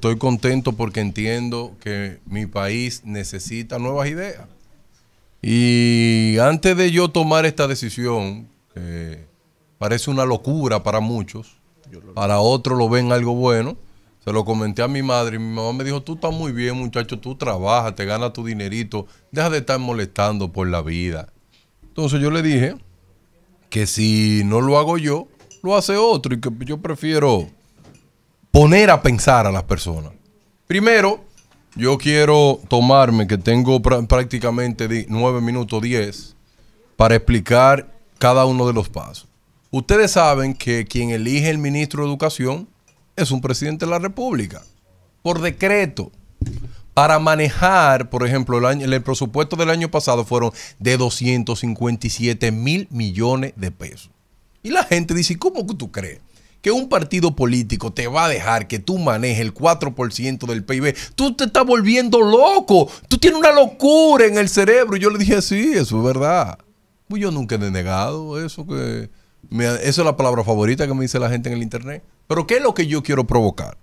Estoy contento porque entiendo que mi país necesita nuevas ideas. Y antes de yo tomar esta decisión, que parece una locura para muchos, para otros lo ven algo bueno. Se lo comenté a mi madre y mi mamá me dijo, tú estás muy bien muchacho, tú trabajas, te ganas tu dinerito, deja de estar molestando por la vida. Entonces yo le dije que si no lo hago yo, lo hace otro y que yo prefiero poner a pensar a las personas. Primero, yo quiero tomarme, que tengo prácticamente 9 minutos 10, para explicar cada uno de los pasos. Ustedes saben que quien elige el ministro de Educación es un presidente de la República, por decreto. Para manejar, por ejemplo, el, el presupuesto del año pasado fueron de 257 mil millones de pesos. Y la gente dice, ¿cómo que tú crees? que un partido político te va a dejar que tú manejes el 4% del PIB, tú te estás volviendo loco. Tú tienes una locura en el cerebro. Y yo le dije, sí, eso es verdad. Pues yo nunca he negado eso que... esa es la palabra favorita que me dice la gente en el internet. Pero ¿qué es lo que yo quiero provocar?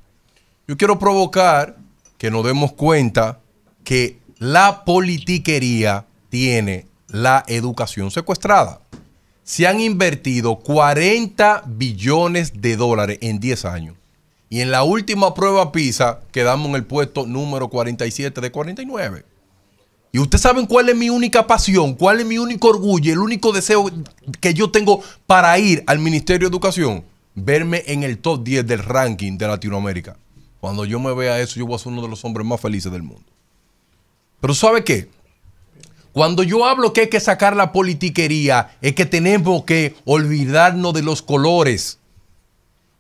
Yo quiero provocar que nos demos cuenta que la politiquería tiene la educación secuestrada se han invertido 40 billones de dólares en 10 años. Y en la última prueba PISA quedamos en el puesto número 47 de 49. Y ustedes saben cuál es mi única pasión, cuál es mi único orgullo, el único deseo que yo tengo para ir al Ministerio de Educación, verme en el top 10 del ranking de Latinoamérica. Cuando yo me vea eso, yo voy a ser uno de los hombres más felices del mundo. Pero ¿sabe qué? Cuando yo hablo que hay que sacar la politiquería, es que tenemos que olvidarnos de los colores.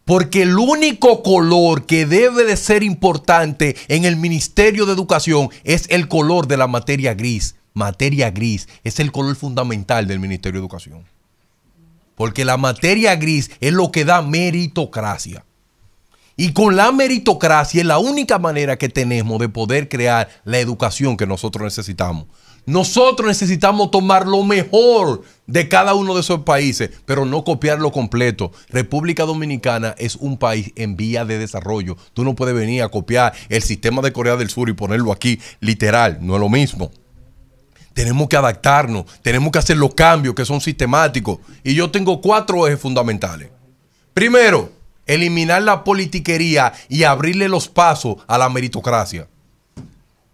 Porque el único color que debe de ser importante en el Ministerio de Educación es el color de la materia gris. Materia gris es el color fundamental del Ministerio de Educación. Porque la materia gris es lo que da meritocracia. Y con la meritocracia es la única manera que tenemos de poder crear la educación que nosotros necesitamos. Nosotros necesitamos tomar lo mejor de cada uno de esos países, pero no copiarlo completo. República Dominicana es un país en vía de desarrollo. Tú no puedes venir a copiar el sistema de Corea del Sur y ponerlo aquí literal, no es lo mismo. Tenemos que adaptarnos, tenemos que hacer los cambios que son sistemáticos. Y yo tengo cuatro ejes fundamentales. Primero, eliminar la politiquería y abrirle los pasos a la meritocracia.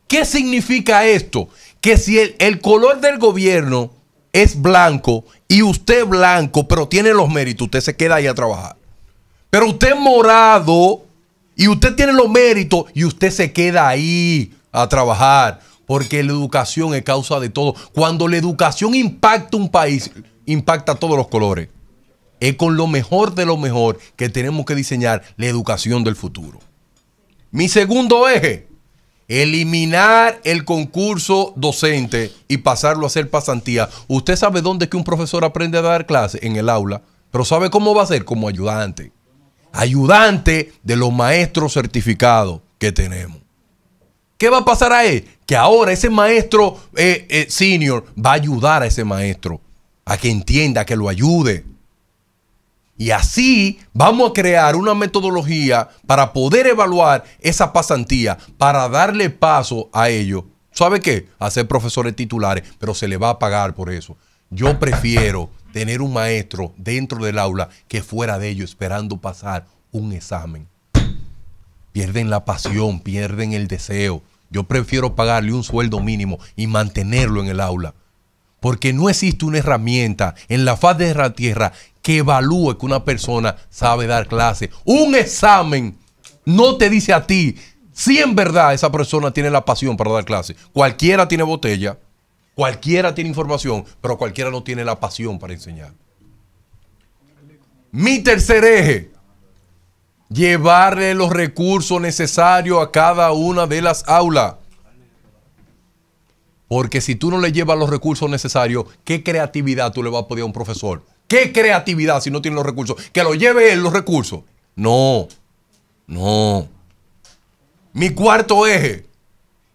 ¿Qué significa esto? que si el, color del gobierno es blanco y usted es blanco, pero tiene los méritos, usted se queda ahí a trabajar. Pero usted es morado y usted tiene los méritos y usted se queda ahí a trabajar. Porque la educación es causa de todo. Cuando la educación impacta un país, impacta todos los colores. Es con lo mejor de lo mejor que tenemos que diseñar la educación del futuro. Mi segundo eje, eliminar el concurso docente y pasarlo a ser pasantía. Usted sabe dónde es que un profesor aprende a dar clase, en el aula, pero ¿sabe cómo va a ser? Como ayudante. Ayudante de los maestros certificados que tenemos. ¿Qué va a pasar ahí? Que ahora ese maestro eh, eh, senior va a ayudar a ese maestro a que entienda, a que lo ayude. Y así vamos a crear una metodología para poder evaluar esa pasantía, para darle paso a ello. ¿Sabe qué? Hacer profesores titulares, pero se le va a pagar por eso. Yo prefiero tener un maestro dentro del aula que fuera de ello esperando pasar un examen. Pierden la pasión, pierden el deseo. Yo prefiero pagarle un sueldo mínimo y mantenerlo en el aula porque no existe una herramienta en la faz de la tierra que evalúe que una persona sabe dar clase. Un examen no te dice a ti si en verdad esa persona tiene la pasión para dar clase. Cualquiera tiene botella, cualquiera tiene información, pero cualquiera no tiene la pasión para enseñar. Mi tercer eje, llevarle los recursos necesarios a cada una de las aulas. Porque si tú no le llevas los recursos necesarios, ¿qué creatividad tú le vas a pedir a un profesor? ¿Qué creatividad si no tiene los recursos? Que lo lleve él los recursos. No, no. Mi cuarto eje.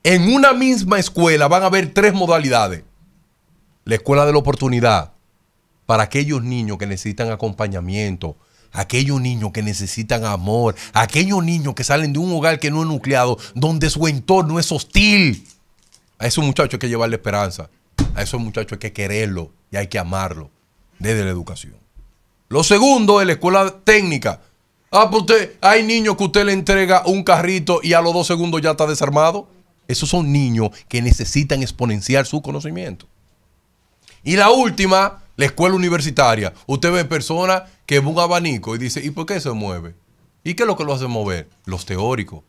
En una misma escuela van a haber tres modalidades. La escuela de la oportunidad para aquellos niños que necesitan acompañamiento, aquellos niños que necesitan amor, aquellos niños que salen de un hogar que no es nucleado, donde su entorno es hostil. A esos muchachos hay que llevarle esperanza. A esos muchachos hay que quererlo y hay que amarlo desde la educación. Lo segundo es la escuela técnica. Ah, pues usted, hay niños que usted le entrega un carrito y a los dos segundos ya está desarmado. Esos son niños que necesitan exponenciar su conocimiento. Y la última, la escuela universitaria. Usted ve personas que es un abanico y dice, ¿y por qué se mueve? ¿Y qué es lo que lo hace mover? Los teóricos.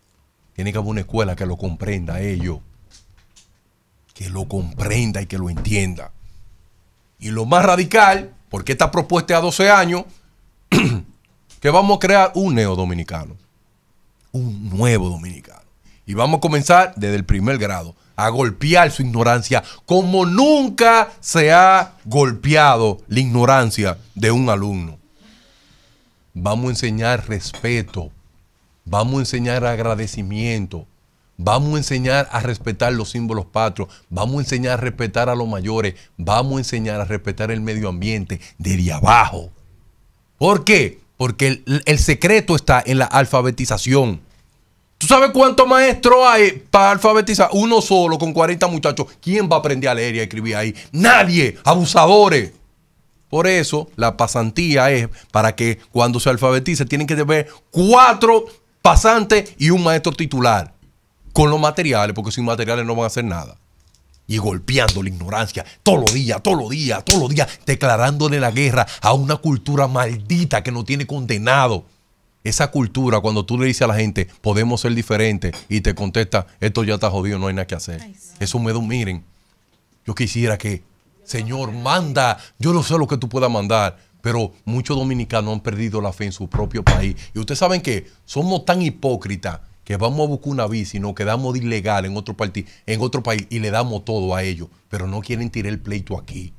Tiene que haber una escuela que lo comprenda ellos que lo comprenda y que lo entienda. Y lo más radical, porque esta propuesta es a 12 años, que vamos a crear un neodominicano, un nuevo dominicano. Y vamos a comenzar desde el primer grado a golpear su ignorancia como nunca se ha golpeado la ignorancia de un alumno. Vamos a enseñar respeto, vamos a enseñar agradecimiento, Vamos a enseñar a respetar los símbolos patrios, vamos a enseñar a respetar a los mayores, vamos a enseñar a respetar el medio ambiente desde abajo. ¿Por qué? Porque el, secreto está en la alfabetización. ¿Tú sabes cuántos maestros hay para alfabetizar? Uno solo con 40 muchachos. ¿Quién va a aprender a leer y a escribir ahí? Nadie. Abusadores. Por eso la pasantía es para que cuando se alfabetice tienen que tener cuatro pasantes y un maestro titular con los materiales, porque sin materiales no van a hacer nada. Y golpeando la ignorancia todos los días, todos los días, todos los días, declarándole la guerra a una cultura maldita que no tiene condenado. Esa cultura, cuando tú le dices a la gente, podemos ser diferentes, y te contesta, esto ya está jodido, no hay nada que hacer. Eso me da un miren. Yo quisiera que, Señor, manda, yo no sé lo que tú puedas mandar, pero muchos dominicanos han perdido la fe en su propio país. Y ustedes saben que somos tan hipócritas que vamos a buscar una visa y nos quedamos de ilegal en otro, en otro país y le damos todo a ellos, pero no quieren tirar el pleito aquí.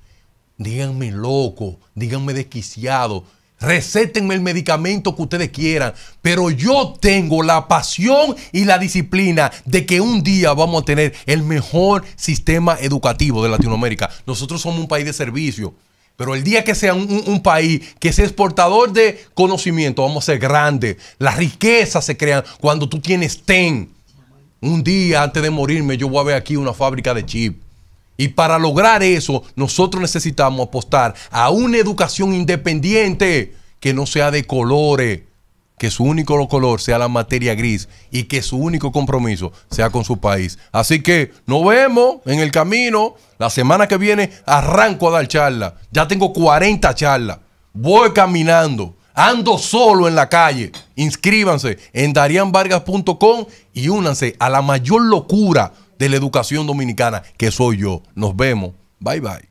Díganme loco, díganme desquiciado, recétenme el medicamento que ustedes quieran, pero yo tengo la pasión y la disciplina de que un día vamos a tener el mejor sistema educativo de Latinoamérica. Nosotros somos un país de servicio. Pero el día que sea un, país que sea exportador de conocimiento, vamos a ser grandes. Las riquezas se crean cuando tú tienes TEN. Un día antes de morirme yo voy a ver aquí una fábrica de chip. Y para lograr eso, nosotros necesitamos apostar a una educación independiente que no sea de colores, que su único color sea la materia gris y que su único compromiso sea con su país. Así que nos vemos en el camino. La semana que viene arranco a dar charla. Ya tengo 40 charlas. Voy caminando. Ando solo en la calle. Inscríbanse en darianvargas.com y únanse a la mayor locura de la educación dominicana, que soy yo. Nos vemos. Bye bye.